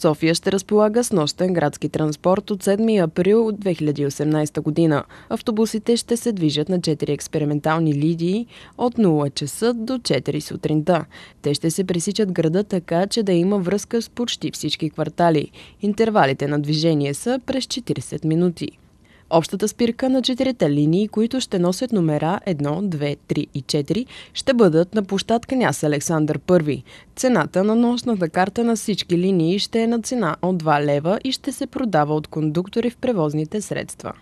София ще разполага с нощен градски транспорт от 7 април 2018 година. Автобусите ще се движат на 4 експериментални лидии от 0 часа до 4 сутринта. Те ще се пресичат града така, че да има връзка с почти всички квартали. Интервалите на движение са през 40 минути. Общата спирка на четирите линии, които ще носят номера 1, 2, 3 и 4, ще бъдат на площад княз Александър I. Цената на нощната карта на всички линии ще е на цена от 2 лева и ще се продава от кондуктори в превозните средства.